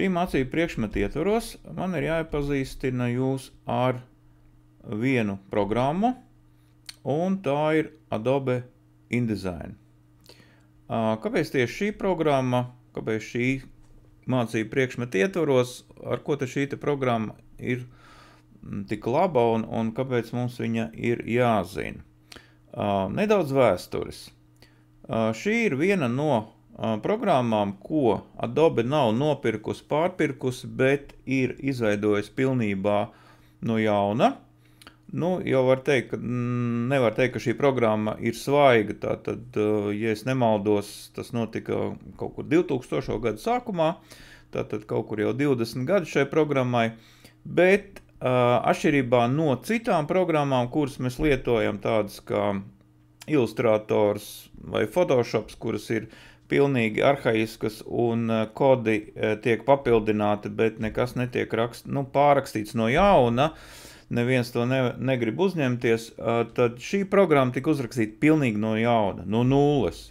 Šī mācību priekšmeta ietvaros man ir jāiepazīstina jūs ar vienu programmu, un tā ir Adobe InDesign. Kāpēc tieši šī programma, kāpēc šī mācību priekšmeta ietvaros, ar ko te šī te programma ir tik laba un, un kāpēc mums viņa ir jāzina? Nedaudz vēstures. Šī ir viena no programmām, ko Adobe nav nopirkusi, pārpirkusi, bet ir izveidojusi pilnībā no jauna. Nu, jau var teikt, ka mm, nevar teikt, ka šī programma ir svaiga. Tātad, ja es nemaldos, tas notika kaut kur 2000. gada sākumā, tātad kaut kur jau 20 gadu šai programmai. Bet uh, atšķirībā no citām programmām, kuras mēs lietojam, tādas kā Illustrator vai Photoshop, kuras ir uh, pilnīgi arhaiskas, un eh, kodi eh, tiek papildināti, bet nekas netiek rakst, nu, pārrakstīts no jauna. Neviens to ne, negrib uzņemties. Eh, tad šī programma tika uzrakstīta pilnīgi no jauna, no nulles.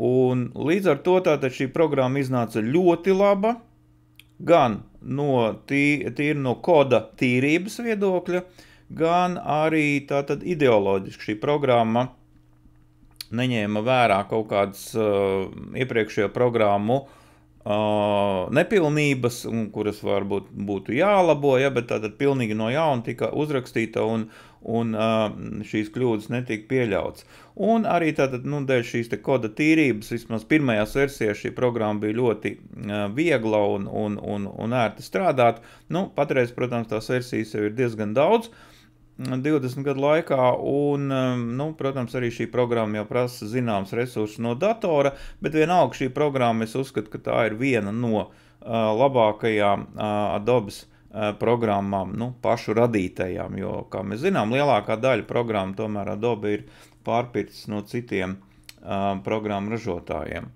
Un līdz ar to šī programma iznāca ļoti laba. Gan no, tī, tīri no koda tīrības viedokļa, gan arī ideoloģiski šī programma uh, neņēma vērā kaut kādas uh, iepriekšējo programmu uh, nepilnības, kuras varbūt būtu jālabo, ja, bet tātad pilnīgi no jauna tika uzrakstīta un, un uh, šīs kļūdas netika pieļauts. Un arī tātad, nu, dēļ šīs te koda tīrības, vismaz pirmajās versijās šī programma bija ļoti uh, viegla un, un, un, un ērti strādāt. Nu, patreiz, protams, tās versijas jau ir diezgan daudz, uh, 20 gadu laikā, un, um, nu, protams, arī šī programma jau prasa zināms resursus no datora, bet vienalga šī programma, es uzskatu, ka tā ir viena no uh, labākajām uh, Adobe uh, programmām, nu, pašu radītajām, jo, kā mēs zinām, lielākā daļa programmu tomēr Adobe ir pārpircis no citiem uh, programmu ražotājiem.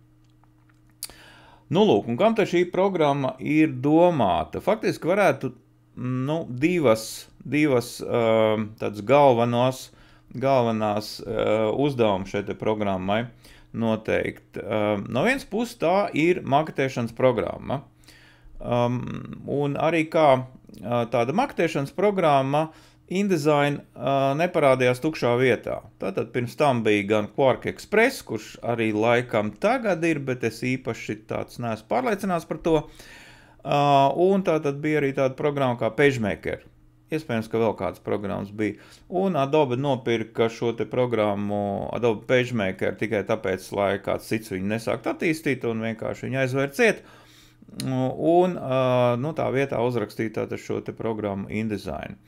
Nu, lūk, un kam tā šī programma ir domāta? Faktiski varētu nu, divas, divas tādas galvenos, galvenās uzdevuma šeit programmai noteikti. No vienas puses tā ir marķēšanas programma. Un arī kā tāda marķēšanas programma InDesign neparādījās tukšā vietā. Tātad pirms tam bija gan Quark Express, kurš arī laikam tagad ir, bet es īpaši tāds neesmu pārliecināts par to. Uh, Uh, un tā tad bija arī tāda programma kā PageMaker. Iespējams, ka vēl kādas programmas bija. Un Adobe nopirka šo te programmu Adobe PageMaker tikai tāpēc, lai kāds cits viņu nesāktu attīstīt un vienkārši viņu aizvērt ciet. Un uh, nu, tā vietā uzrakstīt tātad šo te programmu InDesign.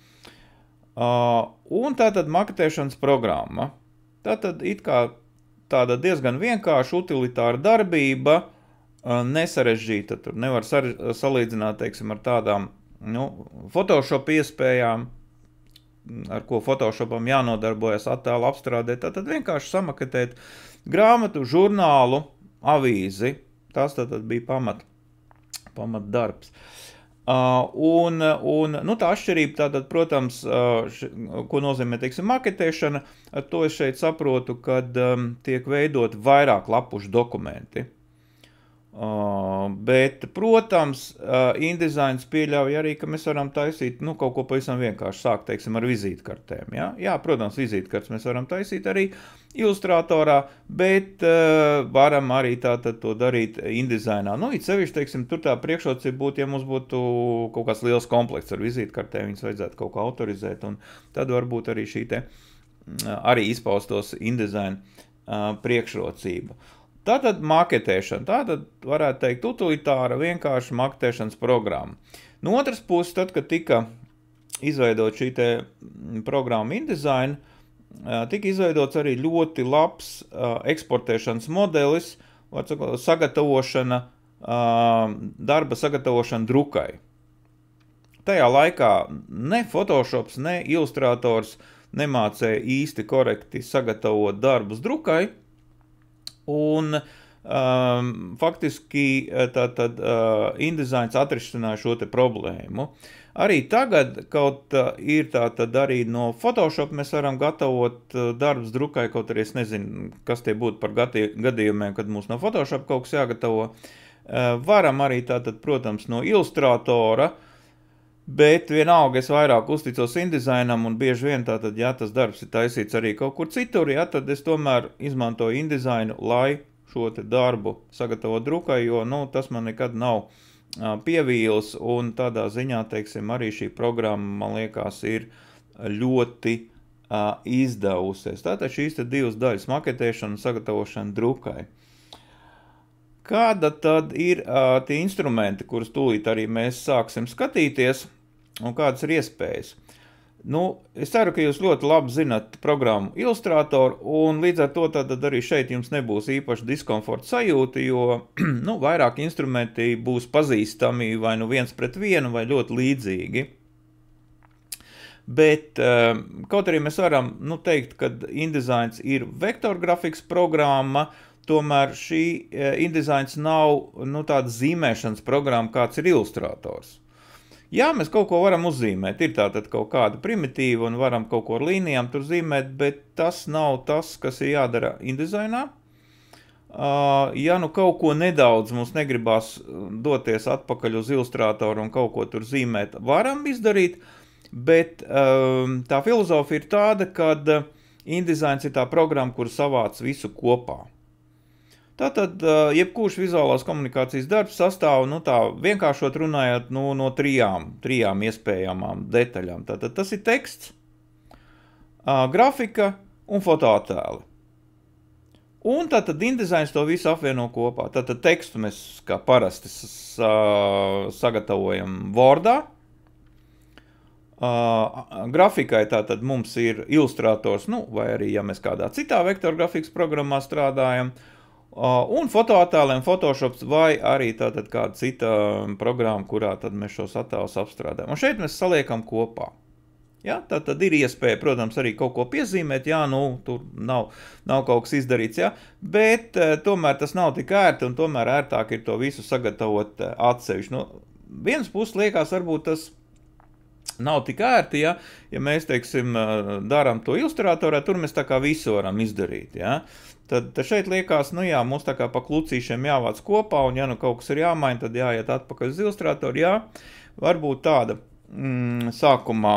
Uh, un tātad maketēšanas programma. Tātad it kā tāda diezgan vienkārša utilitāra darbība – nesarežģīta. Tur nevar salīdzināt teiksim, ar tādām nu, Photoshop iespējām, ar ko Photoshopam jānodarbojas attēlu apstrādē. Tad vienkārši samaketēt grāmatu, žurnālu, avīzi. Tas tad bija pamat, pamat darbs. Uh, un un nu, tā atšķirība, tātad, protams, uh, š, ko nozīmē teiksim, maketēšana, ar to es šeit saprotu, kad um, tiek veidot vairāk lapušu dokumenti. Uh, bet, protams, uh, InDesigns pieļauj arī, ka mēs varam taisīt nu, kaut ko pavisam vienkārši. Sākt teiksim, ar vizītkartēm. Ja? Jā, protams, vizītkartes mēs varam taisīt arī ilustratorā, bet uh, varam arī tātad to darīt InDesignā. Nu, it sevišķi, teiksim, tur tā priekšrocība būtu, ja mums būtu kaut kāds liels komplekts ar vizītkartēm, viņas vajadzētu kaut kā autorizēt, un tad varbūt arī šī te arī izpaustos InDesign uh, priekšrocība. Uh, Tā tad maketēšana, tā tad varētu teikt utilitāra vienkārša maketēšanas programma. No otras puses, tad, kad tika izveidot šī te mm, programma InDesign, tika izveidots arī ļoti labs eksportēšanas modelis, sagatavošana, darba sagatavošana drukai. Tajā laikā ne Photoshop, ne Illustrator nemācēja īsti korekti sagatavot darbus drukai, Un, um, faktiski eh, tātad uh, eh, InDesigns atrisināja šo problēmu. Arī tagad, kaut uh, ir tātad arī no Photoshop mēs varam gatavot uh, darbus drukai, kaut arī es nezinu, kas tie būtu par gadījumiem, kad mums no Photoshop kaut kas jāgatavo. Uh, varam arī tātad, protams, no Illustratora uh, Bet vienalga es vairāk uzticos indizainam, un bieži vien tātad, ja tas darbs ir taisīts arī kaut kur citur, ja, tad es tomēr izmantoju indizainu, lai šo darbu sagatavotu drukai, jo nu, tas man nekad nav a, pievīls. Un tādā ziņā, teiksim, arī šī programma, man liekas, ir ļoti a, izdevusies. Tātad šīs divas daļas - maketēšana un sagatavošana drukai. Kāda tad ir uh, tie instrumenti, kurus tūlīt arī mēs sāksim skatīties? un kādas ir iespējas. Nu, es ceru, ka jūs ļoti labi zinat programmu Illustrator, un līdz ar to arī šeit jums nebūs īpaši diskomforta sajūta, jo nu, vairāk instrumenti būs pazīstami vai nu viens pret vienu, vai ļoti līdzīgi. Bet, ehm, kaut arī mēs varam nu, teikt, ka InDesigns ir vektorgrafikas programma, tomēr šī eh, InDesigns nav nu, tāda zīmēšanas programma, kāds ir Ilustrators. Jā, mēs kaut ko varam uzzīmēt. Ir tātad kaut kāda primitīva un varam kaut ko ar līnijām tur zīmēt, bet tas nav tas, kas ir jādara indizainā. Uh, ja nu kaut ko nedaudz mums negribās hm, doties atpakaļ uz ilustrātoru un kaut ko tur zīmēt, varam izdarīt, bet um, tā filozofija ir tāda, ka hm, InDesigns ir tā programma, kur savāc visu kopā. Tātad, jebkurš vizuālās komunikācijas darbs sastāv nu, tā, vienkāršot runājot nu, no trijām, trijām iespējamām detaļām. Tātad, tas ir teksts, grafika un fotoattēli. Un tātad InDesigns to visu apvieno kopā. Tātad tekstu mēs kā parasti sagatavojam Wordā. Uh, grafikai tātad mums ir ilustrators, nu, vai arī, ja mēs kādā citā vektora grafikas programmā strādājam, uh, Un fotoattēliem Photoshop vai arī tātad kāda cita um, programma, kurā tad mēs šos attēlus apstrādājam. Un šeit mēs saliekam kopā. Ja? Tā tad ir iespēja, protams, arī kaut ko piezīmēt, jā, nu, tur nav, nav kaut kas izdarīts, jā, bet eh, tomēr tas nav tik ērti un tomēr ērtāk ir to visu sagatavot eh, atsevišķi. Nu, viens puses liekas varbūt tas nav tik ērti, ja, ja mēs, teiksim, eh, darām to ilustrātorā, tur mēs tā kā visu varam izdarīt, ja. Tad, tad šeit liekas, nu jā, mums tā kā pa klucīšiem jāvāc kopā, un ja nu kaut kas ir jāmaina, tad jāiet atpakaļ uz ilustrātoru. Jā, varbūt tāda mm, sākumā,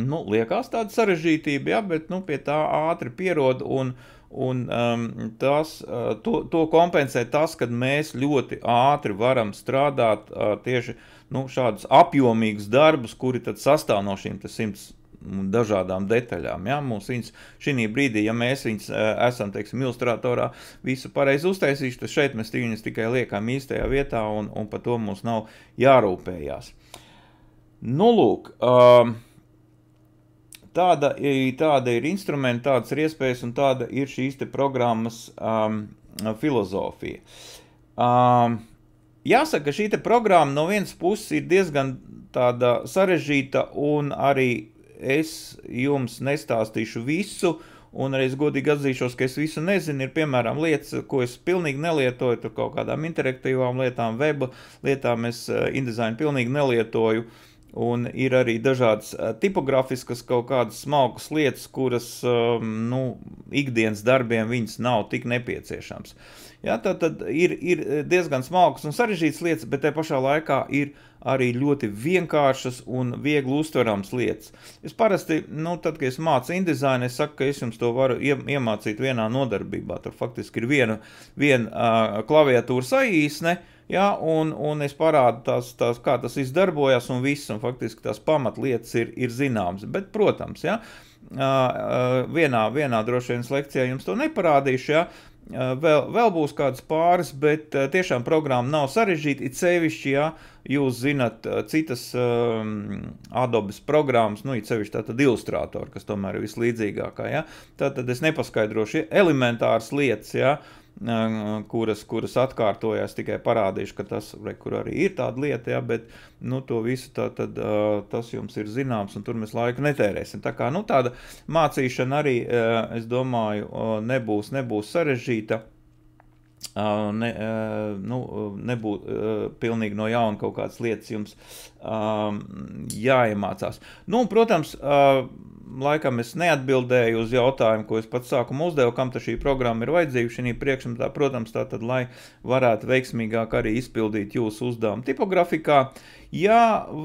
nu, liekas tāda sarežģītība, jā, bet, nu, pie tā ātri pierod un, un um, tas, uh, to, to kompensē tas, kad mēs ļoti ātri varam strādāt uh, tieši, nu, šādus apjomīgus darbus, kuri tad sastāv no šīm 100 dažādām detaļām. Ja? Mums viņas šī brīdī, ja mēs viņas e, esam, teiksim, ilustrātorā visu pareizi uztaisījuši, tad šeit mēs viņas tikai liekam īstajā vietā un, un par to mums nav jārūpējās. Nu, lūk, um, tāda, tāda ir instrumenta, tādas ir iespējas un tāda ir šīs te programmas um, filozofija. Um, Jāsaka, šī programma no vienas puses ir diezgan sarežģīta un arī es jums nestāstīšu visu, un arī es godīgi atzīšos, ka es visu nezinu. Ir piemēram lietas, ko es pilnīgi nelietoju, tur kaut kādām interaktīvām lietām, web lietām es eh, InDesign pilnīgi nelietoju. Un ir arī dažādas eh, tipogrāfiskas, kaut kādas smalkas lietas, kuras eh, nu, ikdienas darbiem viņas nav tik nepieciešams. Ja, tā tad ir, ir diezgan smalkas un sarežģītas lietas, bet te pašā laikā ir arī ļoti vienkāršas un viegli uztverams lietas. Es parasti, nu, tad, kad es mācu indizainu, es saku, ka es jums to varu iemācīt vienā nodarbībā. Tur faktiski ir viena vien, uh, klaviatūra saīsne, ja, un, un es parādu tās, tās, kā tas izdarbojas un viss, un faktiski tās pamatlietas ir, ir zināmas. Bet, protams, ja, uh, vienā, vienā droši vien lekcijā jums to neparādīšu, ja, Eh, vēl, vēl būs kādas pāris, bet eh, tiešām programma nav sarežģīta. It sevišķi, ja jūs zinat eh, citas um, ehm, Adobe programmas, nu, it sevišķi tāda ilustrātora, kas tomēr ir vislīdzīgākā. Ja? Tad es nepaskaidrošu ja? elementāras lietas. Ja? Uh, kuras, kuras atkārtojās, tikai parādīšu, ka tas re, arī ir tāda lieta, ja, bet nu, to visu tā, tad, uh, tas jums ir zināms, un tur mēs laiku netērēsim. Tā kā nu, tāda mācīšana arī, uh, es domāju, uh, nebūs, nebūs sarežģīta. Ne, nu, nebūs pilnīgi no jauna kaut kādas lietas jums jāiemācās. Nu, protams, laikam es neatbildēju uz jautājumu, ko es pats sākumā uzdevu, kam tā šī programma ir vajadzīga šī priekšmetā. Protams, tā tad, lai varētu veiksmīgāk arī izpildīt jūsu uzdevumu tipografikā. Jā,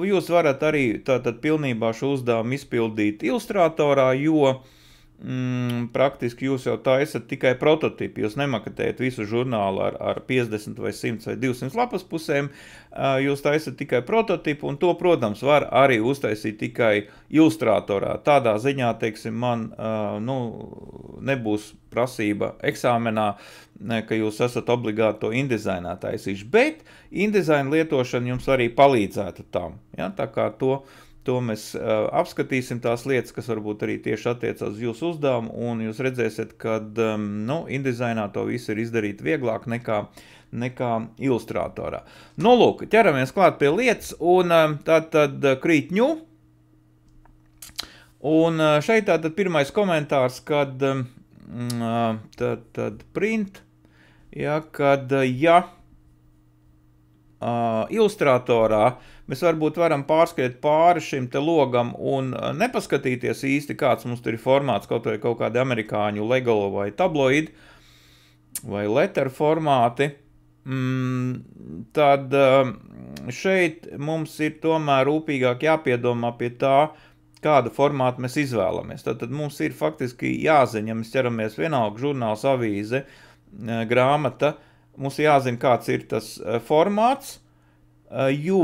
jūs varat arī tātad pilnībā šo uzdevumu izpildīt ilustrātorā, jo uh, mm, praktiski jūs jau taisat tikai prototipu. Jūs nemakatējat visu žurnālu ar, ar 50 vai 100 vai 200 lapas pusēm, jūs taisat tikai prototipu, un to, protams, var arī uztaisīt tikai ilustrātorā. Tādā ziņā, teiksim, man nu, nebūs prasība eksāmenā, ka jūs esat obligāti to indizainā taisījuši, bet indizaina lietošana jums arī palīdzētu tam. Ja? Tā kā to To mēs uh, apskatīsim tās lietas, kas varbūt arī tieši attiecās uz jūsu uzdevumu, un jūs redzēsiet, ka um, nu, InDesignā to visu ir izdarīt vieglāk nekā, nekā ilustrātorā. Nu, lūk, ķeramies klāt pie lietas, un um, tā tad krītņu. Un uh, šeit tātad pirmais komentārs, kad um, tad, tad print, ja, kad, ja uh, ilustrātorā uh, mēs varbūt varam pārskriet pāri šim te logam un e, nepaskatīties īsti, kāds mums tur ir formāts, kaut vai kaut kādi amerikāņu legalo vai tabloidi vai letter formāti, mm, tad e, šeit mums ir tomēr rūpīgāk jāpiedomā pie tā, kādu formātu mēs izvēlamies. Tad, tad mums ir faktiski jāziņa, mēs ķeramies vienalga žurnāls, avīze, e, grāmata, mums jāzina, kāds ir tas formāts, jo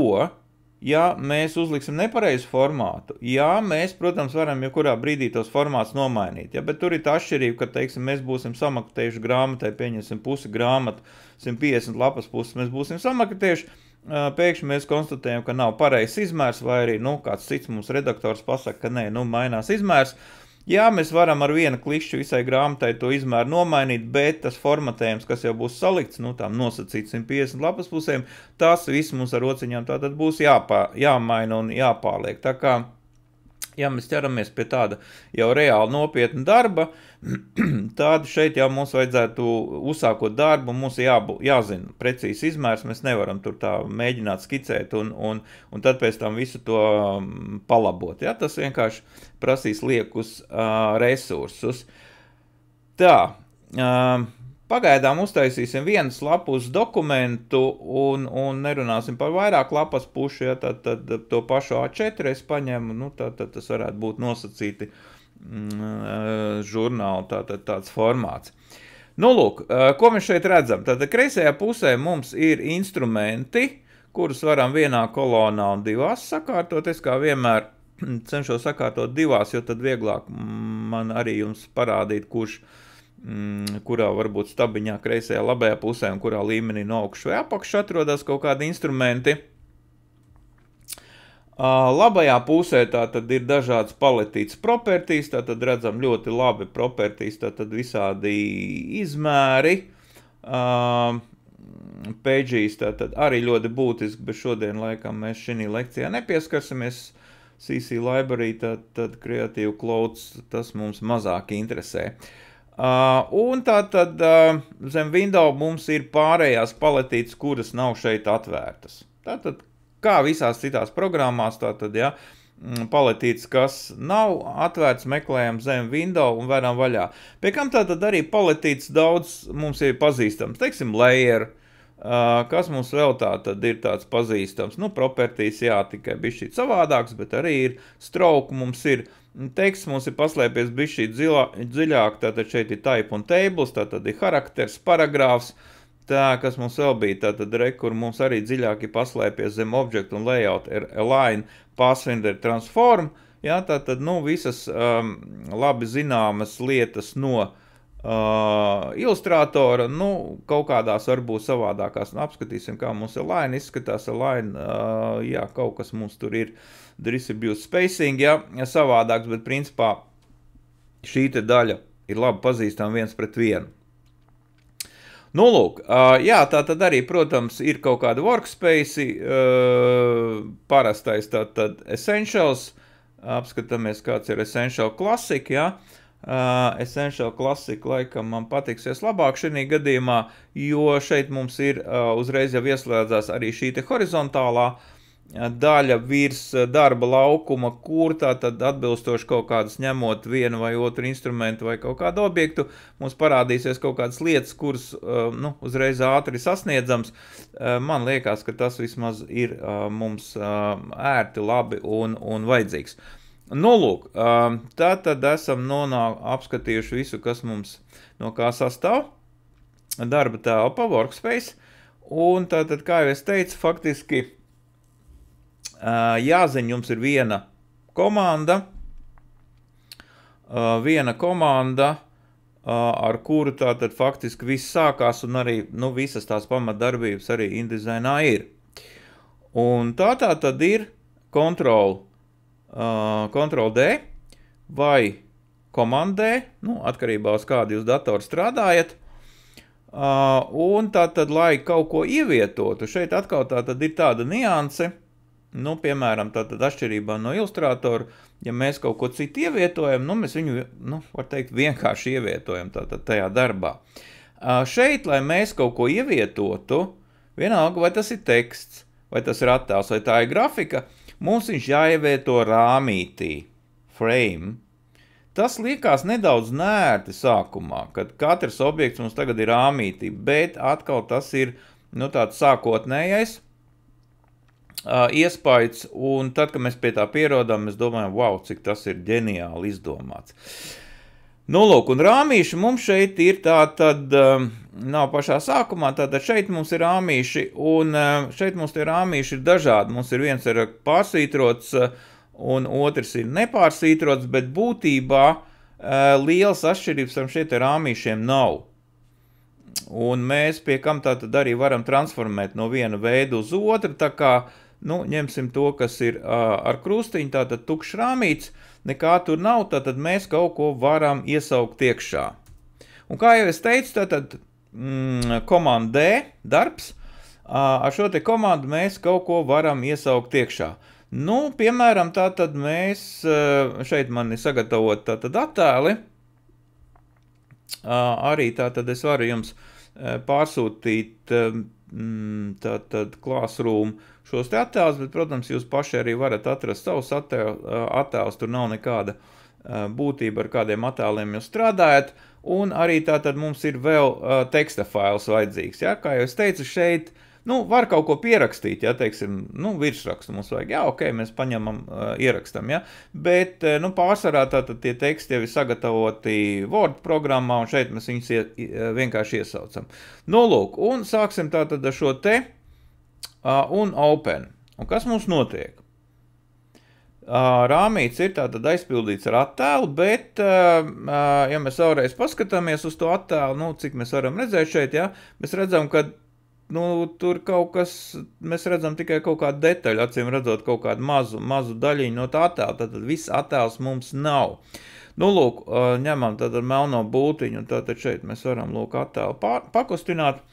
ja mēs uzliksim nepareizu formātu, jā, mēs, protams, varam jebkurā brīdī tos formātus nomainīt. Ja, bet tur ir tā atšķirība, ka teiksim, mēs būsim samaktējuši grāmatai, pieņemsim pusi grāmatu, 150 lapas puses, mēs būsim samaktējuši. Pēkšņi mēs konstatējam, ka nav pareizs izmērs, vai arī nu, kāds cits mums redaktors pasakā, ka nē, nu, mainās izmērs. Uh, Jā, mēs varam ar vienu klišu visai grāmatai to izmēru nomainīt, bet tas formatējums, kas jau būs salikts, nu tām nosacīts 150 lapas pusēm, tas viss mums ar rociņām tātad būs jāpā, jāmaina un jāpārliek. Tā kā ja mēs ķeramies pie tāda jau reāli nopietna darba, tad šeit jau mums vajadzētu uzsākot darbu, mums jābū, jāzina precīzi izmērs, mēs nevaram tur tā mēģināt skicēt un, un, un tad pēc tam visu to um, palabot. Ja? Tas vienkārši prasīs liekus uh, resursus. Tā, uh, Pagaidām uztaisīsim vienu lapus dokumentu un, un nerunāsim par vairāk lapas pušu, ja tad, tad to pašu A4 es paņemu, nu tad, tad tas varētu būt nosacīti mm, eh, žurnāli, tā, tad tāds formāts. Nu lūk, eh, ko mēs šeit redzam? Tātad kreisajā pusē mums ir instrumenti, kurus varam vienā kolonā un divās sakārtot, es kā vienmēr cenšos sakārtot divās, jo tad vieglāk mm, man arī jums parādīt, kurš ir Mm, kurā varbūt stabiņā, kreisajā, labajā pusē, un kurā līmenī no augšas vai apakšas atrodas kaut kādi instrumenti. Labajā pusē tātad ir dažādas paletītas propertīs, tātad redzam ļoti labi propertīs, tātad visādi izmēri. Pēģīs tātad arī ļoti būtiski, bet šodien laikam mēs šī lekcijā nepieskarsimies. CC library, tātad Creative Clouds, tas mums mazāk interesē. Uh, Uh, un tā tad uh, zem Windows mums ir pārējās paletītes, kuras nav šeit atvērtas. Tātad, kā visās citās programmās, tātad, ja, mm, paletītes, kas nav atvērts, meklējam zem Windows un varam vaļā. Pie kam tātad arī paletītes daudz mums ir pazīstams, teiksim, layer, uh, kas mums vēl tātad ir tāds pazīstams, nu, properties, jā, tikai bišķīt savādāks, bet arī ir stroke mums ir, uh, Nu, teksts mums ir paslēpies bišķī dziļā, dziļāk, tātad šeit ir type un tables, tātad ir harakters, paragrāfs, tā, kas mums vēl bija, tātad re, kur mums arī dziļāk ir paslēpies zem object un layout ir align, pathfinder, transform, jā, tātad, nu, visas um, labi zināmas lietas no uh, ilustrātora, nu, kaut kādās varbūt savādākās, nu, apskatīsim, kā mums align izskatās, align, uh, jā, kaut kas mums tur ir, uh, distribute spacing, ja, ja savādāks, bet principā šī te daļa ir labi pazīstama viens pret vienu. Nu, lūk, jā, tā tad arī, protams, ir kaut kāda workspace, parastais tā tad essentials, apskatāmies, kāds ir essential classic, jā, ja? Uh, Essential Classic laikam man patiksies labāk šī gadījumā, jo šeit mums ir uh, uzreiz jau ieslēdzās arī šī horizontālā uh, daļa virs eh, darba laukuma kurtā, tad atbilstoši kaut kādas ņemot vienu vai otru instrumentu vai kaut kādu objektu, mums parādīsies kaut kādas lietas, kuras eh, nu, uzreiz ātri sasniedzams. Eh, man liekas, ka tas vismaz ir mums ērti, labi un, un vajadzīgs. Nu, lūk, tā tad esam nonāk, apskatījuši visu, kas mums no kā sastāv. Darba telpa, workspace, un tātad, kā jau es teicu, faktiski Jāziņ, jums ir viena komanda, viena komanda, ar kuru tātad faktiski viss sākās un arī nu, visas tās pamatdarbības arī InDesignā ir. Un tā tā tad ir kontrol, kontrol D vai komandē, nu, atkarībā uz kādu jūs datoru strādājat, un tā tad, lai kaut ko ievietotu, šeit atkal tā tad ir tāda nianse, ka Nu, piemēram, tātad atšķirībā no ilustrātora, ja mēs kaut ko citu ievietojam, nu, mēs viņu, nu, var teikt, vienkārši ievietojam tātad tajā darbā. Šeit, lai mēs kaut ko ievietotu, vienalga vai tas ir teksts, vai tas ir attēls, vai tā ir grafika, mums viņš jāievieto rāmītī, frame. Tas liekas nedaudz nērti sākumā, kad katrs objekts mums tagad ir rāmītī, bet atkal tas ir, nu, tāds sākotnējais – uh, iespējas, un tad, kad mēs pie tā pierodam, mēs domājam, wow, cik tas ir ģeniāli izdomāts. Nu, lūk, un rāmīši mums šeit ir tā tad, um, nav pašā sākumā, tātad šeit mums ir rāmīši, un um, šeit mums tie rāmīši ir dažādi. Mums ir viens ir pārsvītrots, un otrs ir nepārsvītrots, bet būtībā uh, liels atšķirības tam šeit rāmīšiem nav. Un mēs pie kam tātad arī varam transformēt no viena veida uz otru, tā kā uh, Nu, ņemsim to, kas ir uh, ar krustiņu, tātad tukšs rāmīts, nekā tur nav, tātad mēs kaut ko varam iesaukt iekšā. Un kā jau es teicu, tātad mm, komanda D darbs, uh, ar šo te komandu mēs kaut ko varam iesaukt iekšā. Nu, piemēram, tātad mēs, uh, šeit man ir sagatavot tātad attēli, uh, arī tātad es varu jums uh, pārsūtīt Mm, tātad klāsrūmu šos attēlus, bet, protams, jūs paši arī varat atrast savus attēlus, tur nav nekāda būtība, ar kādiem attēliem jūs strādājat, un arī tātad mums ir vēl teksta fails vajadzīgs, ja, kā jau es teicu, šeit ir Nu, var kaut ko pierakstīt, ja teiksim, nu, virsrakstu mums vajag. Jā, ok, mēs paņemam, uh, ierakstam, ja. Bet, nu, pārsvarā tātad tie teksti jau ir sagatavoti Word programmā, un šeit mēs viņus ie, vienkārši iesaucam. Nu, lūk, un sāksim tātad ar šo te uh, un open. Un kas mums notiek? Uh, rāmīts ir tātad aizpildīts ar attēlu, bet, uh, uh, ja mēs vēlreiz paskatāmies uz to attēlu, nu, cik mēs varam redzēt šeit, ja, mēs redzam, ka nu, tur kaut kas, mēs redzam tikai kaut kādu detaļu, acīm redzot, kaut kādu mazu, mazu daļiņu no tā attēla. Tad viss attēls mums nav. Nu, lūk, ņemam tādu melno būtiņu, un tātad šeit mēs varam lūk, attēlu pakustināt,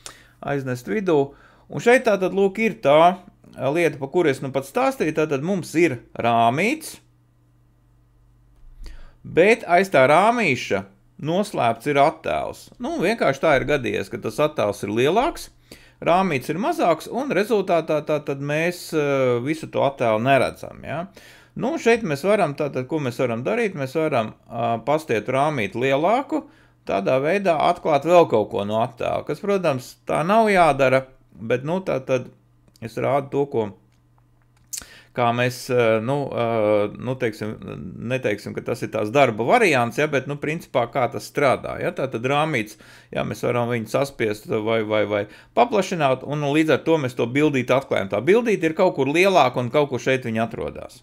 aiznest vidū. Un šeit tātad lūk, ir tā lieta, pa kuru es nu pat stāstīju. Tātad mums ir rāmīts, bet aiz tā rāmīša noslēpts ir attēls. Nu, vienkārši tā ir gadījies, ka tas attēls ir lielāks rāmītis ir mazāks, un rezultātā tā, tad mēs eh, visu to attēlu neredzam. Ja? Nu, šeit mēs varam, tātad, ko mēs varam darīt? Mēs varam uh, pastiet rāmīti lielāku, tādā veidā atklāt vēl kaut ko no attēla, kas, protams, tā nav jādara, bet, nu, tātad es rādu to, ko mēs kā mēs, nu, nu teiksim, neteiksim, ka tas ir tās darba variants, ja, bet, nu, principā, kā tas strādā, ja, tā tad rāmīts, ja, mēs varam viņu saspiest vai, vai, vai paplašināt, un līdz ar to mēs to bildīti atklājam. Tā bildīti ir kaut kur lielāka un kaut kur šeit viņa atrodās.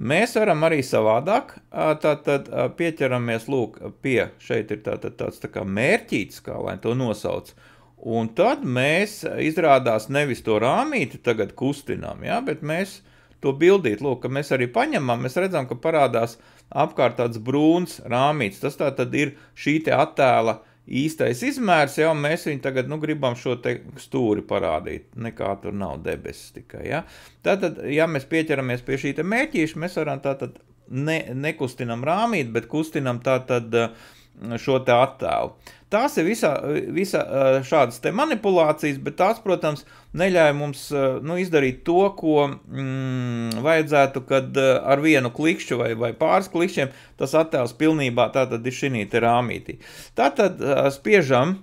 Mēs varam arī savādāk, tātad pieķeramies, lūk, pie, šeit ir tātad tāds tā kā mērķīts, kā lai to nosauc, uh, Un tad mēs izrādās nevis to rāmīti tagad kustinām, ja, bet mēs to bildīt, lūk, ka mēs arī paņemam, mēs redzam, ka parādās apkārt tāds brūns rāmītis. Tas tā tad ir šī te attēla īstais izmērs, jau mēs viņu tagad, nu, gribam šo te stūri parādīt, nekā tur nav debesis tikai, ja. Tātad, ja mēs pieķeramies pie šī te mērķīša, mēs varam tātad ne, nekustinam rāmīt, bet kustinam tātad uh, šo te attēlu. Tās ir visa, visa eh, šādas te manipulācijas, bet tās, protams, neļāja mums eh, nu, izdarīt to, ko mm, vajadzētu, kad eh, ar vienu klikšķu vai, vai pāris klikšķiem tas attēls pilnībā tātad ir šī rāmītī. Tātad spiežam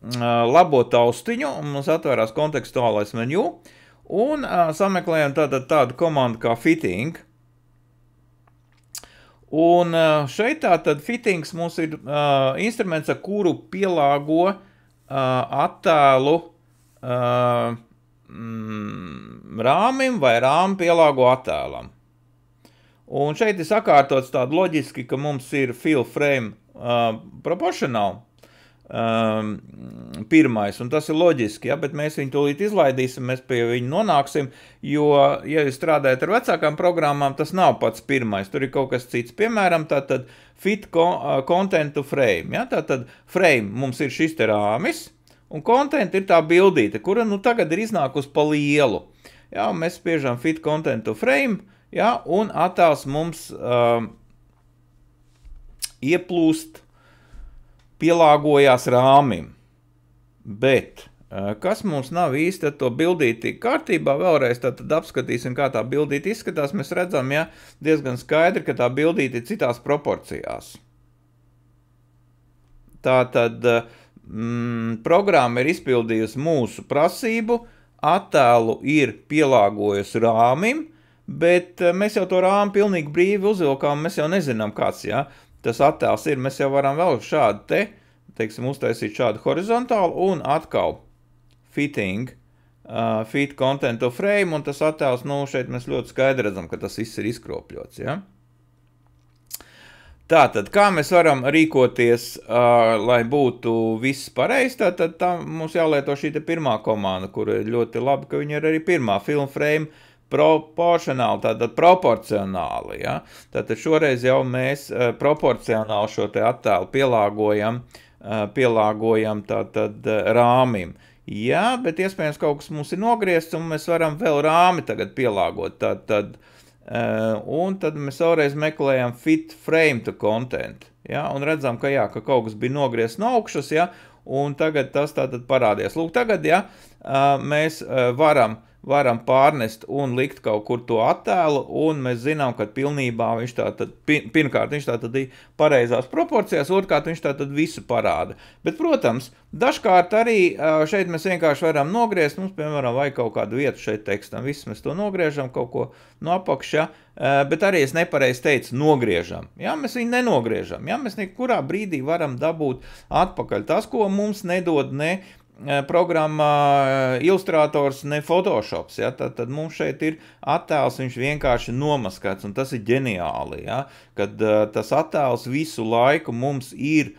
labo taustiņu, mums atvērās kontekstuālais menu, un sameklējam tātad tādu komandu kā fitting – Un šeit tātad fittings mums ir uh, instruments, ar kuru pielāgo uh, attēlu uh, mm, rāmim vai rāmu pielāgo attēlam. Un šeit ir sakārtots tādu loģiski, ka mums ir fill frame uh, proportional, um, pirmais, un tas ir loģiski, ja, bet mēs viņu tūlīt izlaidīsim, mēs pie viņa nonāksim, jo, ja jūs strādājat ar vecākām programmām, tas nav pats pirmais, tur ir kaut kas cits. Piemēram, tātad fit content uh, to frame, ja, tātad frame mums ir šis te rāmis, un content ir tā bildīte, kura nu tagad ir iznākusi pa lielu. Ja, mēs spiežam fit content to frame, ja, un attēls mums um, ieplūst pielāgojās rāmim. Bet eh, kas mums nav īsti ar to bildīti kārtībā, vēlreiz tad apskatīsim, kā tā bildīte izskatās. Mēs redzam, ja diezgan skaidri, ka tā bildīte ir citās proporcijās. Tā tad eh, mm, programma ir izpildījusi mūsu prasību, attēlu ir pielāgojusi rāmim, bet eh, mēs jau to rāmu pilnīgi brīvi uzvilkām, mēs jau nezinām, kāds, ja, tas attēls ir, mēs jau varam vēl šādu te, teiksim, uztaisīt šādu horizontālu un atkal fitting, uh, fit content to frame, un tas attēls, nu, šeit mēs ļoti skaidri redzam, ka tas viss ir izkropļots, ja? Tātad, kā mēs varam rīkoties, uh, lai būtu viss pareizi, tad mums jālieto šī pirmā komanda, kur ļoti labi, ka viņa ir arī pirmā filmframe, frame, proporcionāli, tātad proporcionāli. Ja? Tātad šoreiz jau mēs uh, proporcionāli šo te attēlu pielāgojam, uh, pielāgojam tātad uh, rāmim. Jā, bet iespējams kaut kas mums ir nogriezts un mēs varam vēl rāmi tagad pielāgot. Tātad, un tad mēs vēlreiz meklējam fit frame to content. Ja? Un redzam, ka jā, ka kaut kas bija nogriezts no augšas, ja? un tagad tas tātad parādies. Lūk, tagad, ja, mēs varam varam pārnest un likt kaut kur to attēlu, un mēs zinām, ka pilnībā viņš tā tad, pirmkārt, viņš tā tad ir pareizās proporcijās, otrkārt, viņš tā tad visu parāda. Bet, protams, dažkārt arī šeit mēs vienkārši varam nogriezt, mums, piemēram, vajag kaut kādu vietu šeit tekstam, visu mēs to nogriežam, kaut ko no apakšā, bet arī es nepareiz teicu nogriežam. Jā, mēs viņu nenogriežam, jā, mēs nekurā brīdī varam dabūt atpakaļ tas, ko mums nedod ne, uh, E, programmā e, ilustrators, ne Photoshops. Ja? Tad, tad mums šeit ir attēls, viņš vienkārši nomaskēts, un tas ir ģeniāli. Ja? Kad uh, tas attēls visu laiku mums ir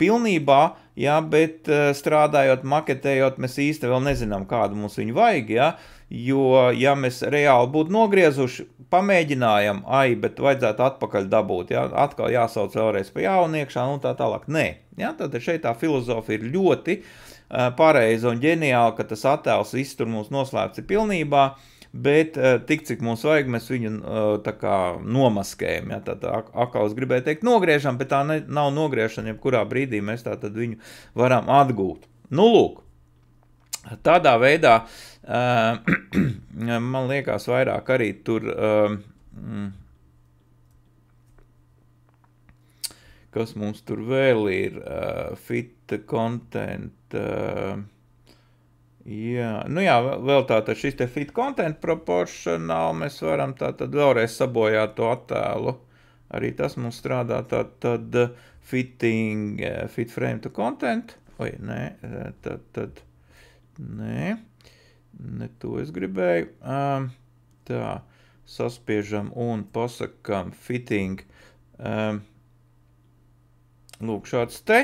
pilnībā, ja? bet uh, strādājot, maketējot, mēs īsti vēl nezinām, kādu mums viņu vajag. Ja? Jo, ja mēs reāli būtu nogriezuši, pamēģinājām, ai, bet vajadzētu atpakaļ dabūt, ja? atkal jāsauc vēlreiz pa jauniekšā un nu, tā tālāk. Nē, ja? tad šeit tā filozofija ir ļoti uh, Eh, pareiza un ģeniāla, ka tas attēls viss tur mums noslēpts ir pilnībā, bet eh, tik, cik mums vajag, mēs viņu eh, tā kā nomaskējam, ja, tā, tā akaus gribēja teikt nogriežam, bet tā ne, nav nogriešana, jebkurā brīdī mēs tā tad viņu varam atgūt. Nu, lūk, tādā veidā, man liekas, vairāk arī tur mm, kas mums tur vēl ir, uh, fit content. Uh, Jā, nu jā, vēl tāda šis te fit content proporcionāli mēs varam tātad vēlreiz sabojāt to attēlu. Arī tas mums strādā tātad fitting, fit frame to content. Oi, nē, tātad, nē, ne to es gribēju. Um, tā, saspiežam un pasakam fitting. Um, Lūk, šāds te.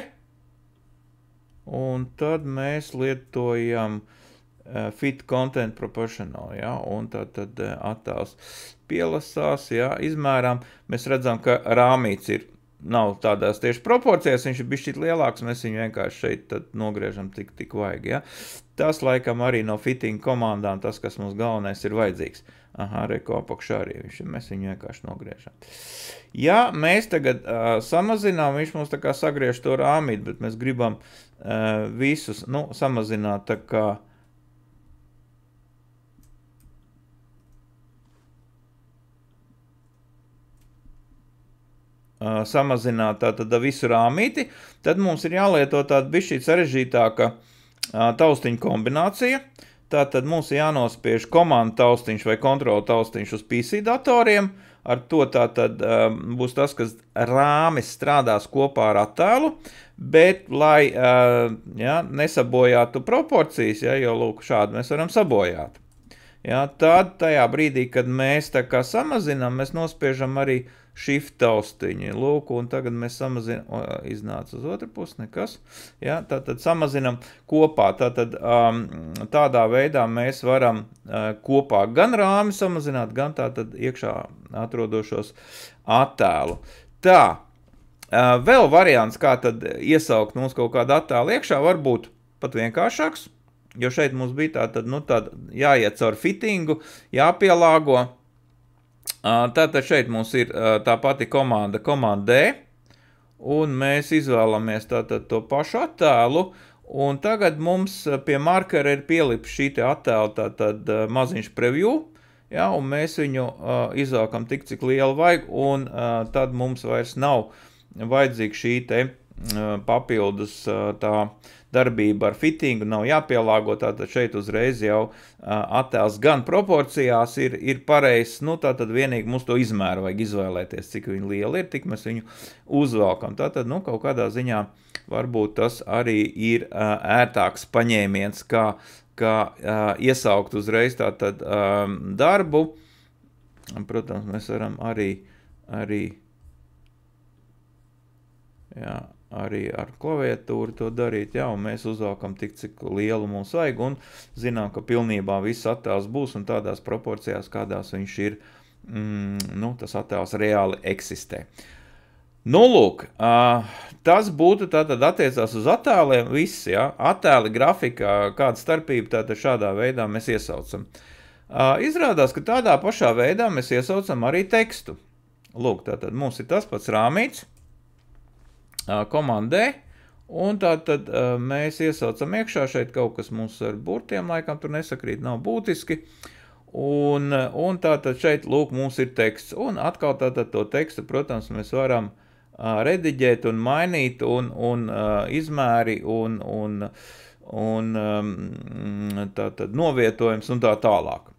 Un tad mēs lietojam uh, fit content proportional, ja, un tad, tad uh, eh, attēls pielasās, ja, izmērām. Mēs redzam, ka rāmīts ir, nav tādās tieši proporcijās, viņš ir bišķīt lielāks, mēs viņu vienkārši šeit tad nogriežam tik, tik vajag, ja. Tas laikam arī no fitting komandām tas, kas mums galvenais ir vajadzīgs. Uh, Aha, reko apakšā arī viņš ir. Mēs viņu vienkārši nogriežam. Ja mēs tagad uh, samazinām, viņš mums tā kā sagriež to rāmīti, bet mēs gribam uh, visus, nu, samazināt tā kā uh, samazināt tātad visu rāmīti, tad mums ir jālieto tāda bišķīt sarežģītāka taustiņu kombinācija, uh, Tā tad mums jānospiež komandu taustiņš vai kontrolu taustiņš uz PC datoriem. Ar to tā tad um, būs tas, kas rāmis strādās kopā ar attēlu, bet lai uh, ja, nesabojātu proporcijas, ja, jo lūk šādi mēs varam sabojāt. Ja, tad tajā brīdī, kad mēs tā kā samazinām, mēs nospiežam arī shift taustiņu. Lūk, un tagad mēs samazinām, iznāca uz otru pusi, nekas. Ja, tad, tad samazinām kopā. Tātad um, tādā veidā mēs varam uh, kopā gan rāmi samazināt, gan tātad iekšā atrodošos attēlu. Tā, uh, vēl variants, kā tad iesaukt mums kaut kādu attēlu iekšā, varbūt pat vienkāršāks. Jo šeit mums bija tā, tad, nu, tad jāiet caur fittingu, jāpielāgo. Tātad šeit mums ir tā pati komanda, komanda D, un mēs izvēlamies tātad to pašu attēlu, un tagad mums pie markera ir pielips šī te attēla, tātad maziņš preview, ja, un mēs viņu izvēlkam tik, cik lielu vajag, un tad mums vairs nav vajadzīga šī te papildus tā attēla darbība ar fittingu nav jāpielāgo, tātad šeit uzreiz jau attēls gan proporcijās ir, ir pareizs, nu tātad vienīgi mums to izmēru vajag izvēlēties, cik viņa liela ir, tik mēs viņu uzvelkam. Tātad, nu, kaut kādā ziņā varbūt tas arī ir ērtāks paņēmiens, kā, kā iesaukt uzreiz tātad darbu. Protams, mēs varam arī, arī jā, arī ar klaviatūru to darīt. Jā, mēs uzvelkam tik, cik lielu mums vajag, un zinām, ka pilnībā viss attēls būs un tādās proporcijās, kādās viņš ir. Mm, nu, tas attēls reāli eksistē. Nu, lūk, uh, tas būtu tātad attiecās uz attēliem. Visi ja? attēli, grafikā, kāda starpība tātad šādā veidā mēs iesaucam. Uh, izrādās, ka tādā pašā veidā mēs iesaucam arī tekstu. Lūk, tātad mums ir tas pats rāmīts. Uh, komandai. Un tā tad uh, mēs iesaucam iekšā šeit kaut kas mums ar burtiem, laikam tur nesakrīt, nav būtiski. Un, un tā tad šeit, lūk, mums ir teksts. Un atkal tā tad to tekstu, protams, mēs varam uh, rediģēt un mainīt un, un uh, izmēri un, un, un um, tā tad novietojums un tā tālāk.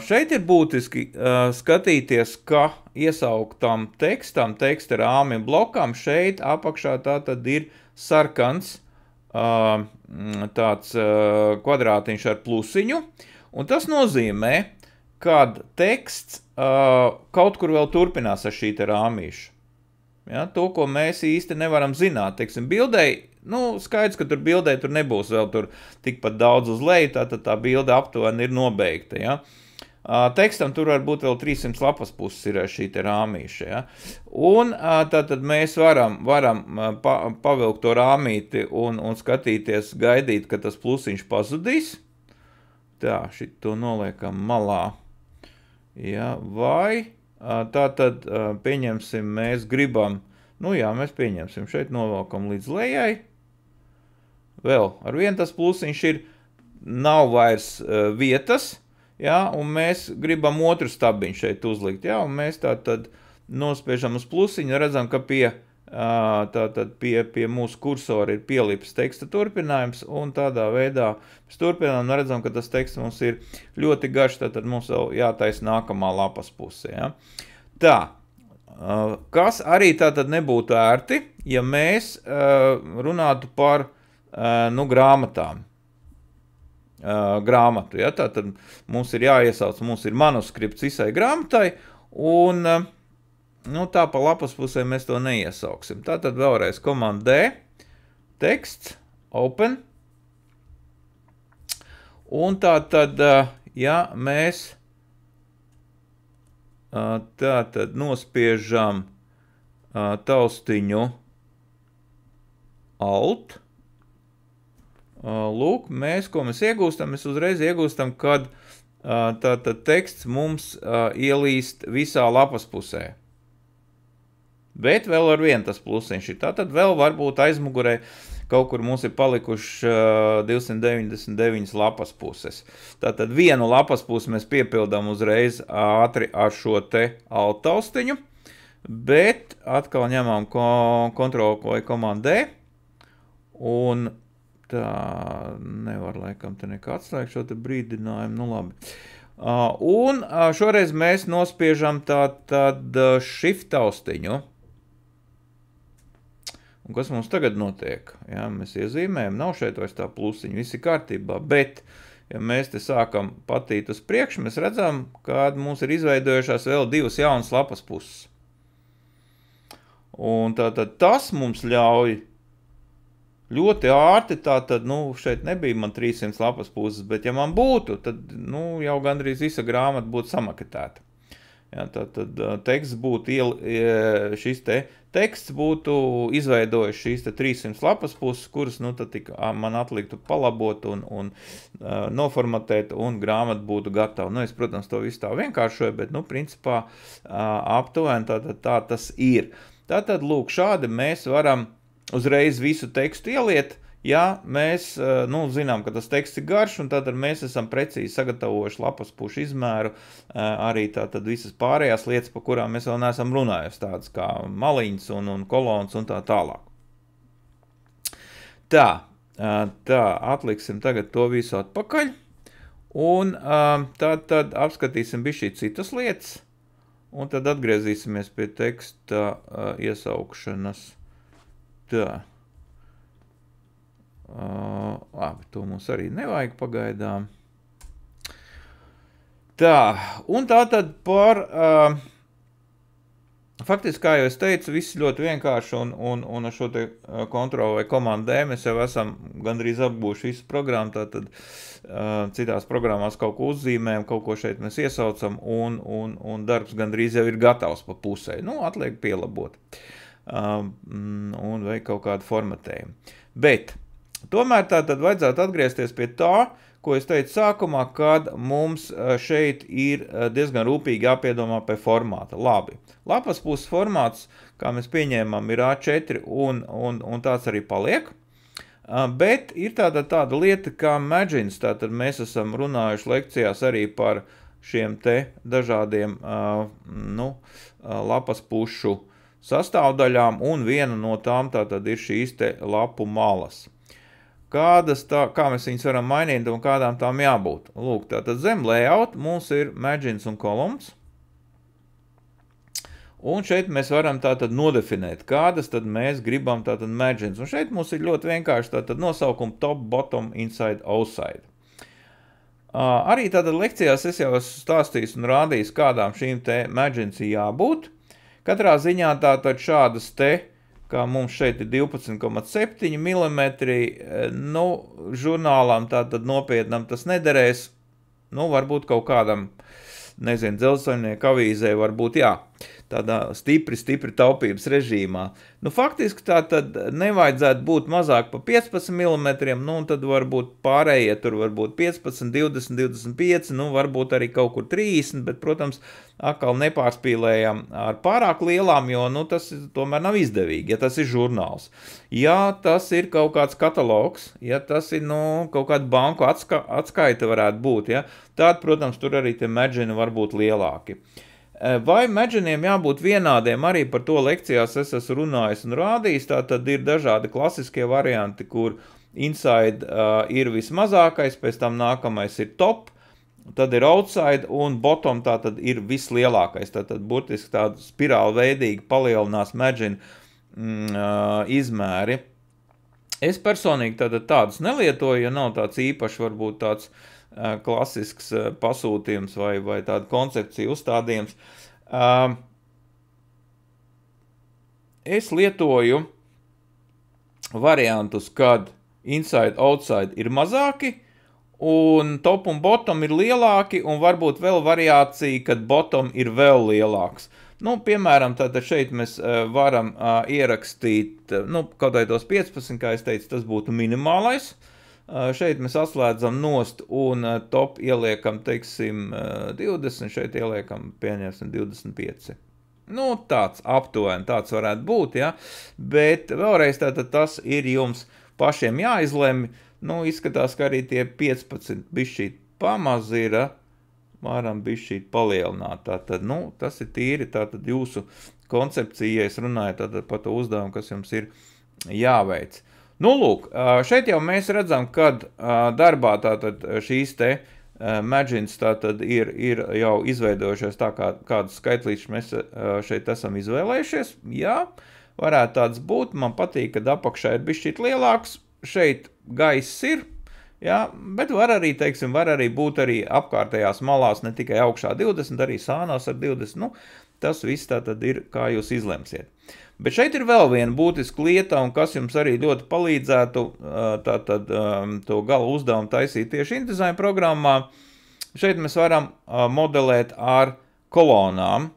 Šeit ir būtiski skatīties, ka iesauktam tekstam, teksta rāmim blokam šeit apakšā tā tad ir sarkans tāds kvadrātiņš ar plusiņu, un tas nozīmē, kad teksts kaut kur vēl turpinās ar šī te rāmīša. Ja, to, ko mēs īsti nevaram zināt, teiksim, bildei Nu, skaidrs, ka tur bildē tur nebūs vēl tur tikpat daudz uz leju, tātad tā, tā bilde aptuveni ir nobeigta. Ja? Uh, tekstam tur var būt vēl 300 lapas puses ir šī te rāmīša, ja? Un uh, tātad mēs varam, varam pa, pavilkt to rāmīti un, un skatīties, gaidīt, ka tas plusiņš pazudīs. Tā, šit to noliekam malā. Ja? Vai uh, tātad pieņemsim, mēs gribam, nu jā, mēs pieņemsim šeit novalkam līdz lejai vēl ar vienu tas plusiņš ir, nav vairs uh, vietas, ja, un mēs gribam otru stabiņu šeit uzlikt, ja, un mēs tā tad nospiežam uz plusiņu, redzam, ka pie, uh, tā tad pie, pie mūsu kursora ir pielips teksta turpinājums, un tādā veidā mēs turpinām un redzam, ka tas teksts mums ir ļoti garš, tad mums vēl jātais nākamā lapas puse, ja. Tā, kas arī tātad nebūtu ērti, ja mēs runātu par Eh, nu, grāmatām. Eh, grāmatu, ja? Tā tad mums ir jāiesauc, mums ir manuskripts visai grāmatai, un eh, nu, tā pa lapas pusē mēs to neiesauksim. Tā tad vēlreiz komanda D, teksts, open, un tā tad, ja mēs tā tad nospiežam taustiņu alt, Uh, lūk, mēs, ko mēs iegūstam, mēs uzreiz iegūstam, kad uh, tātad teksts mums uh, ielīst visā lapas pusē. Bet vēl ar vienu tas plusiņš ir. Tātad vēl varbūt aizmugurē kaut kur mums ir palikuši 299 lapas puses. Tātad vienu lapas pusi mēs piepildām uzreiz ātri ar šo te altaustiņu, bet atkal ņemam kontrolu komandu D un tā nevar laikam te nekā atslēgt šo te brīdinājumu. Nu labi. Uh, un uh, šoreiz mēs nospiežam tātad uh, shift austiņu. Un kas mums tagad notiek? Jā, mēs iezīmējam, nav šeit vairs tā plusiņa, viss ir kārtībā, bet ja mēs te sākam patīt uz priekšu, mēs redzam, ka mums ir izveidojušās vēl divas jaunas lapas puses. Un tātad tas mums ļauj ļoti ārti. Tā tad, nu, šeit nebija man 300 lapas puses, bet, ja man būtu, tad nu, jau gandrīz visa grāmata būtu samaketēta. Ja, tad tad teksts būtu, iel, šis te teksts būtu izveidojis šīs 300 lapas puses, kuras nu, tika, man atliktu palabot un, un uh, noformatēt, un grāmata būtu gatava. Nu, es, protams, to visu tā vienkāršoju, bet, nu, principā uh, aptuveni tā, tā, tā tas ir. Tātad, lūk, šādi mēs varam uh, uzreiz visu tekstu ieliet, ja mēs eh, nu, zinām, ka tas teksts ir garš, un tad mēs esam precīzi sagatavojuši lapas pušu izmēru, eh, arī tātad visas pārējās lietas, par kurām mēs vēl neesam runājuši, tādas kā maliņas un, un kolons un tā tālāk. Tā, eh, tā, atliksim tagad to visu atpakaļ, un tad, tad apskatīsim bišķī citas lietas, un tad atgriezīsimies pie teksta iesaukšanas. Tā. Uh, labi, to mums arī nevajag pagaidām. Tā, un tā tad par... Uh, faktiski, kā jau es teicu, viss ļoti vienkārši un, un, un ar šo te uh, kontrolu vai komandē mēs jau esam gandrīz apgūši visu programmu, tātad uh, citās programmās kaut ko uzzīmējam, kaut ko šeit mēs iesaucam un, un, un darbs gandrīz jau ir gatavs pa pusē. Nu, atliek pielabot. Uh, Um, mm, un veikt kaut kādu formatējumu. Bet tomēr tā tad vajadzētu atgriezties pie tā, ko es teicu sākumā, kad mums uh, šeit ir uh, diezgan rūpīgi jāpiedomā pie formāta. Labi, lapas puses formāts, kā mēs pieņēmām, ir A4 un, un, un tāds arī paliek. Uh, bet ir tāda, tāda lieta kā Magins, tātad mēs esam runājuši lekcijās arī par šiem te dažādiem, nu, lapas pušu sastāvdaļām, un viena no tām tātad ir šīs te lapu malas. Kādas tā, kā mēs viņus varam mainīt un kādām tām jābūt? Lūk, tātad zem layout mums ir margins un columns. Un šeit mēs varam tātad nodefinēt, kādas tad mēs gribam tātad margins. Un šeit mums ir ļoti vienkārši tātad nosaukuma top, bottom, inside, outside. Uh, arī tātad lekcijās es jau esmu stāstījis un rādījis, kādām šīm te margins jābūt. Katrā ziņā tātad šādas te, kā mums šeit ir 12,7 mm, eh, nu, žurnālam tātad nopietnam tas nederēs, nu, varbūt kaut kādam, nezinu, dzelzceļnieku avīzē varbūt jā tādā stipri, stipri taupības režīmā. Nu, faktiski tā tad nevajadzētu būt mazāk par 15 mm, nu, un tad varbūt pārējie tur var būt 15, 20, 25, nu, varbūt arī kaut kur 30, bet, protams, atkal nepārspīlējam ar pārāk lielām, jo, nu, tas tomēr nav izdevīgi, ja tas ir žurnāls. Ja tas ir kaut kāds katalogs, ja tas ir, nu, kaut kāda banku atska atskaita varētu būt, ja, tad, protams, tur arī tie medžini var būt lielāki. Uh, Eh, vai medžaniem jābūt vienādiem arī par to lekcijās es esmu runājis un rādījis, tā tad ir dažādi klasiskie varianti, kur inside uh, ir vismazākais, pēc tam nākamais ir top, tad ir outside un bottom tā tad ir vislielākais, tā tad burtiski tāda spirāla veidīgi palielinās medžina mm, uh, izmēri. Es personīgi tātad tādus nelietoju, jo nav tāds īpaši varbūt tāds uh, klasisks pasūtījums vai, vai tāda koncepcija uzstādījums. Es lietoju variantus, kad inside, outside ir mazāki, un top un bottom ir lielāki, un varbūt vēl variācija, kad bottom ir vēl lielāks. Nu, piemēram, tātad šeit mēs varam ierakstīt, nu, kaut vai tos 15, kā es teicu, tas būtu minimālais, uh, Eh, šeit mēs atslēdzam nost un eh, top ieliekam, teiksim, 20, eh, šeit ieliekam, pieņemsim, 25. Nu, tāds aptuveni, tāds varētu būt, ja? bet vēlreiz tātad tas ir jums pašiem jāizlemj. Nu, izskatās, ka arī tie 15 bišķīt pamaz ir, varam bišķīt palielināt. Tātad, nu, tas ir tīri tātad jūsu koncepcija, ja es runāju tātad par to uzdevumu, kas jums ir jāveic. Uh, Nu, lūk, šeit jau mēs redzam, kad darbā tātad šīs te Magins tātad ir, ir jau izveidojušies tā, kā, kādu skaitlīšu mēs šeit esam izvēlējušies. Jā, varētu tāds būt. Man patīk, kad apakšā ir bišķīt lielāks. Šeit gaiss ir, jā, bet var arī, teiksim, var arī būt arī apkārtējās malās, ne tikai augšā 20, arī sānās ar 20. Nu, tas viss tātad ir, kā jūs izlemsiet. Bet šeit ir vēl viena būtiska lieta, un kas jums arī ļoti palīdzētu tātad, to galu uzdevumu taisīt tieši InDesign programmā. Šeit mēs varam modelēt ar kolonām.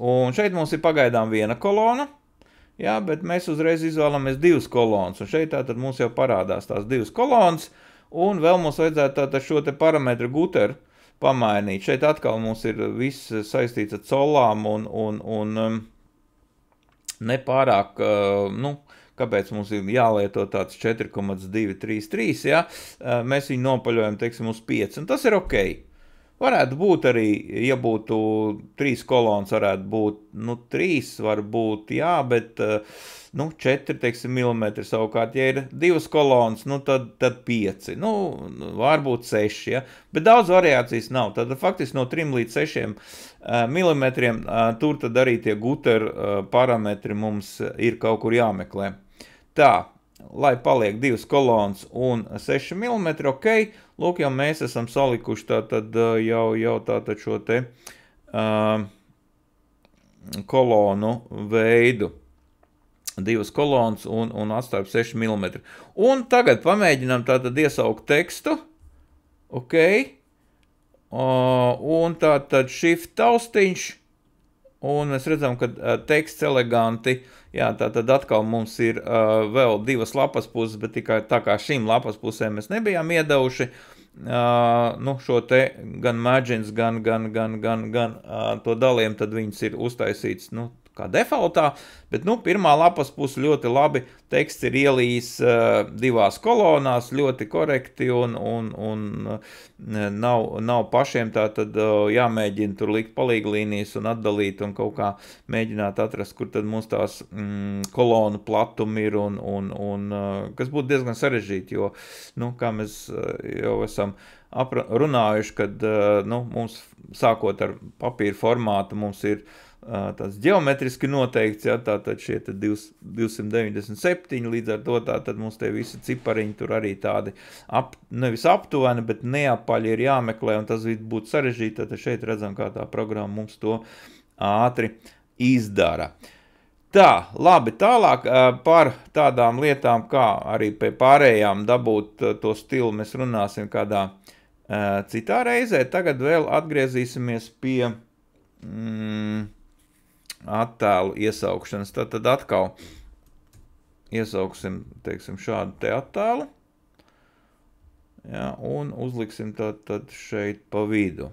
Un šeit mums ir pagaidām viena kolona, jā, bet mēs uzreiz izvēlamies divas kolonas. Un šeit tātad mums jau parādās tās divas kolonas, un vēl mums vajadzētu tātad šo te parametru guteru pamainīt. Šeit atkal mums ir viss saistīts ar colām un, un, un, un nepārāk, eh, nu, kāpēc mums ir jālieto tāds 4,233, ja eh, mēs viņu nopaļojam, teiksim, uz 5, un tas ir ok. Varētu būt arī, ja būtu trīs kolonas, varētu būt, nu, trīs varbūt, jā, bet uh, nu, 4 teiksim, mm. Savukārt, ja ir divas kolonas, nu, tad, tad 5, nu, nu, varbūt 6. Ja? Bet daudz variācijas nav. Tad faktiski no 3 līdz 6 eh, mm eh, tur arī tie guteru eh, parametri mums ir kaut kur jāmeklē. Tā, lai paliek divas kolonas un 6 mm, ok, lūk, jau mēs esam salikuši tātad jau, jau tātad šo te uh, kolonu veidu divas kolonas un, un atstāju 6 mm. Un tagad pamēģinām tātad iesaukt tekstu, ok, uh, un tātad shift taustiņš, un mēs redzam, ka uh, teksts eleganti, jā, tātad atkal mums ir uh, vēl divas lapas puses, bet tikai tā kā šīm lapas pusēm mēs nebijām iedevuši, Uh, nu, šo te gan maģins, gan, gan, gan, gan, gan uh, to daliem, tad viņas ir uztaisīts, nu, kā defaultā, bet nu, pirmā lapas puse ļoti labi. Teksts ir ielījis uh, divās kolonās, ļoti korekti un, un, un eh, nav, nav pašiem tā tad uh, jāmēģina tur likt palīglīnijas un atdalīt un kaut kā mēģināt atrast, kur tad mums tās mm, kolonu platumi ir un, un, un uh, kas būtu diezgan sarežģīti, jo, nu, kā mēs uh, jau esam runājuši, kad, uh, nu, mums sākot ar papīra formātu, mums ir uh, tāds geometriski noteikts, ja, tātad šie 297, līdz ar to tātad mums tie visi cipariņi tur arī tādi ap, nevis aptuveni, bet neapaļi ir jāmeklē, un tas būtu sarežģīti, tad šeit redzam, kā tā programma mums to ātri izdara. Tā, labi, tālāk par tādām lietām, kā arī pie pārējām dabūt to stilu, mēs runāsim kādā citā reizē. Tagad vēl atgriezīsimies pie... Mm, attēlu iesaukšanas. Tad, tad atkal iesauksim teiksim, šādu te attēlu. Ja, un uzliksim tad, tad šeit pa vidu.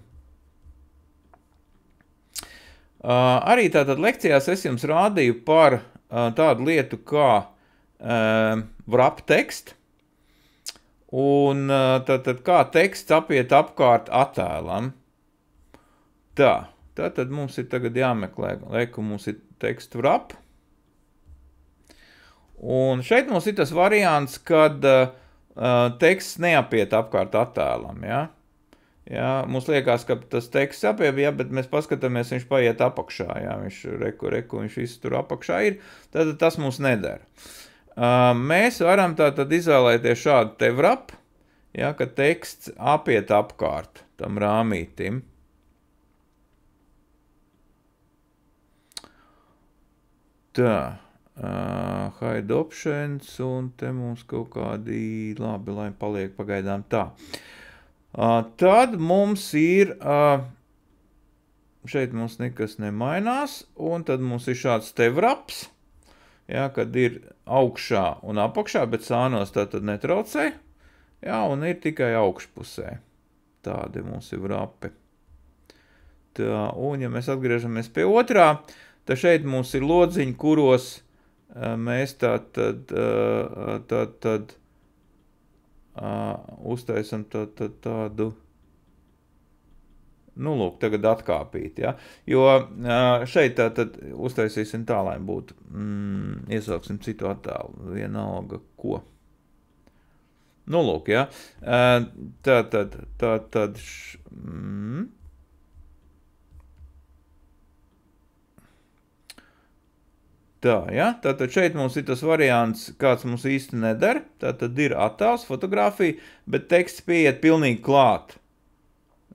Uh, arī tātad lekcijās es jums rādīju par uh, tādu lietu kā uh, wrap tekst. Un tātad kā teksts apiet apkārt attēlam. Tā. Tā tad mums ir tagad jāmeklē, lieku mums ir tekstu rap. Un šeit mums ir tas variants, kad uh, teksts neapiet apkārt attēlam, ja? Ja, mums liekas, ka tas teksts apiet, ja, bet mēs paskatāmies, viņš paiet apakšā, ja, viņš reku, reku, viņš viss tur apakšā ir, tad tas mums nedara. Uh, eh, mēs varam tātad izvēlēties šādu te vrap, ja, ka teksts apiet apkārt tam rāmītim. Tā, uh, hide options, un te mums kaut kādi labi, lai paliek pagaidām tā. Uh, tad mums ir, uh, šeit mums nekas nemainās, un tad mums ir šāds te vraps, jā, kad ir augšā un apakšā, bet sānos tā tad netraucē, jā, un ir tikai augšpusē. Tādi mums ir vrapi. Tā, un ja mēs atgriežamies pie otrā, uh, Tad šeit mums ir lodziņi, kuros eh, mēs tā tad, eh, tā tad eh, uztaisam tā, tā, tādu, nu lūk, tagad atkāpīt, ja? jo šeit tā tad uztaisīsim tā, lai būtu, mm, iesauksim citu attēlu, vienalga ko. Nu lūk, ja? tā tad, tā tad, š, mm, Tā, ja? Tātad šeit mums ir tas variants, kāds mums īsti neder. Tātad ir attēls, fotografija, bet teksts pieiet pilnīgi klāt.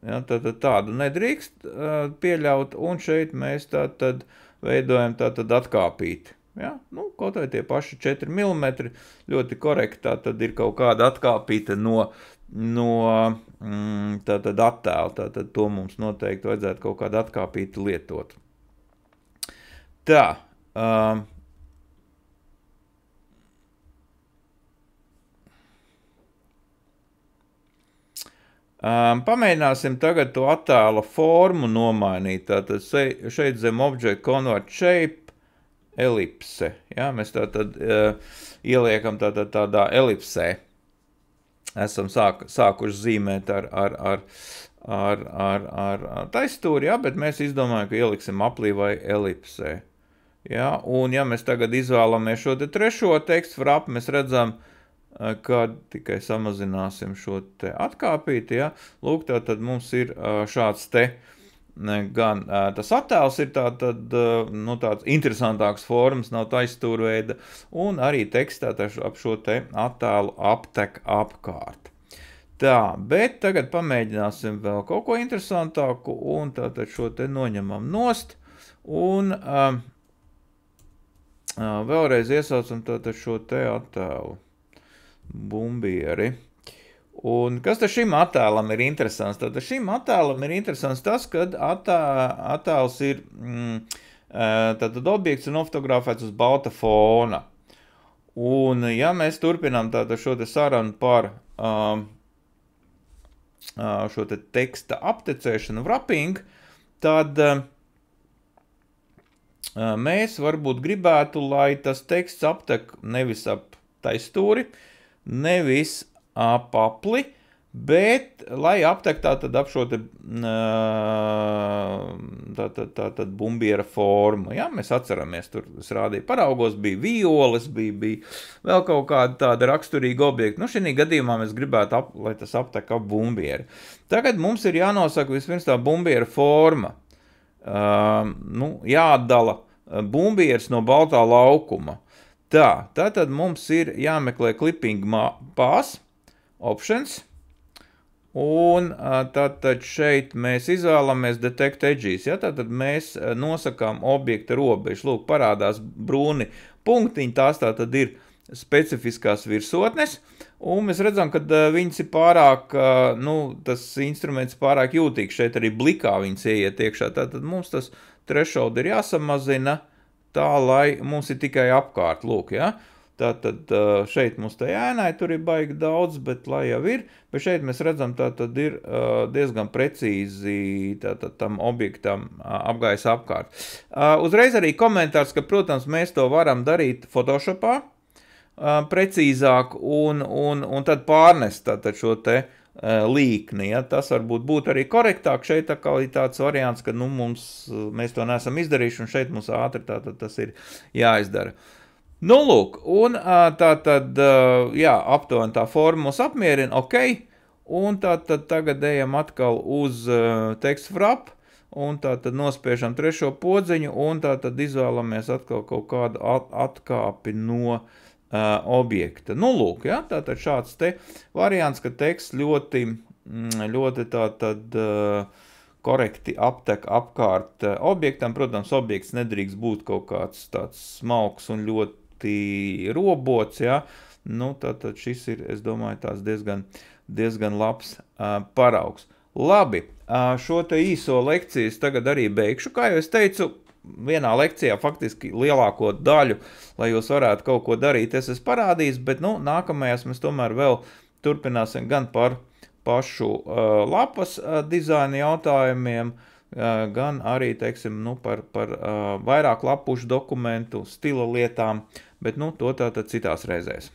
Ja? Tātad tādu nedrīkst uh, pieļaut, un šeit mēs tātad veidojam tātad atkāpīti. Ja? Nu, kaut vai tie paši 4 mm ļoti korekti, tātad ir kaut kāda atkāpīta no, no mm, tātad attēla, tātad to mums noteikti vajadzētu kaut kādu atkāpīti lietot. Tā, Um, Um, pamēģināsim tagad to attēla formu nomainīt. Tātad šeit zem objekta convert shape elipse. Ja? Mēs tātad uh, ieliekam tātad tādā elipsē. Esam sāk, sākuši zīmēt ar, ar, ar, ar, ar, ar, ar taistūri, ja? bet mēs izdomājam, ka ieliksim aplī vai elipsē. Ja, un ja mēs tagad izvēlamies šo te trešo tekstu frapu, mēs redzam, eh, ka tikai samazināsim šo te atkāpīti, ja, lūk, tā tad mums ir eh, šāds te gan eh, tas attēls ir tā, tad, nu, tāds interesantāks forms, nav taistūrveida, un arī tekstā ap šo te attēlu aptek apkārt. Tā, bet tagad pamēģināsim vēl kaut ko interesantāku, un tātad šo te noņemam nost, un um, Vēlreiz iesaucam tātad šo te attēlu, bumbieri. Un kas tad šim attēlam ir interesants? Tad šim attēlam ir interesants tas, ka attē, attēls ir mm, tātad objekts un nofotografēts uz balta fona. Un ja mēs turpinām tātad šo te sarunu par um, šo te teksta aptecēšanu, wrapping, tad uh, mēs varbūt gribētu, lai tas teksts aptek nevis ap taistūri, nevis ap apli, bet lai aptek tātad ap šo te tātad, tātad bumbiera formu. Ja? Mēs atceramies, tur es rādīju paraugos, bija violes, bija, bija vēl kaut kāda tāda raksturīga objekta. Nu, šī gadījumā mēs gribētu, ap, lai tas aptek ap bumbieru. Tagad mums ir jānosaka vispirms tā bumbiera forma nu, jāatdala bumbieris no baltā laukuma. Tā, tātad mums ir jāmeklē clipping pass, options, un tātad šeit mēs izvēlamies detect edges, ja, tātad mēs nosakām objekta robežu. Lūk, parādās brūni punktiņi, tās tātad ir uh, specifiskās virsotnes, un mēs redzam, ka eh, viņas ir pārāk, eh, nu, tas instruments pārāk jūtīgs, šeit arī blikā viņas ieiet iekšā, tātad mums tas trešaudi ir jāsamazina tā, lai mums ir tikai apkārt, lūk, ja? Tātad eh, šeit mums tā ēnai tur ir baigi daudz, bet lai jau ir, bet šeit mēs redzam, tātad ir diezgan precīzi tātad tam objektam apgājas apkārt. Uzreiz arī komentārs, ka, protams, mēs to varam darīt Photoshopā, precīzāk un, un, un tad pārnest tātad šo te līkni. Ja? Tas varbūt būtu arī korektāk. Šeit tā kā ir tāds variants, ka nu, mums, mēs to neesam izdarījuši, un šeit mums ātri tātad tas ir jāizdara. Nu, lūk, un tā tad, jā, aptuveni tā forma mūs apmierina, ok, un tā tad tagad ejam atkal uz tekstu frap, un tā tad nospiežam trešo podziņu, un tā tad izvēlamies atkal kaut kādu atkāpi no uh, objekta. Nu, lūk, ja, tātad šāds te variants, ka teksts ļoti, mm, ļoti tātad korekti aptek apkārt objektam. Protams, objekts nedrīkst būt kaut kāds tāds smalks un ļoti robots, ja. Nu, tātad šis ir, es domāju, tās diezgan, diezgan labs uh, paraugs. Labi, uh, šo te īso lekcijas tagad arī beigšu. Kā jau es teicu, vienā lekcijā faktiski lielāko daļu, lai jūs varētu kaut ko darīt, es esmu parādījis, bet nu, nākamajās mēs tomēr vēl turpināsim gan par pašu uh, lapas uh, dizaina jautājumiem, uh, gan arī, teiksim, nu, par, par uh, vairāk lapušu dokumentu, stila lietām, bet nu, to tātad citās reizēs.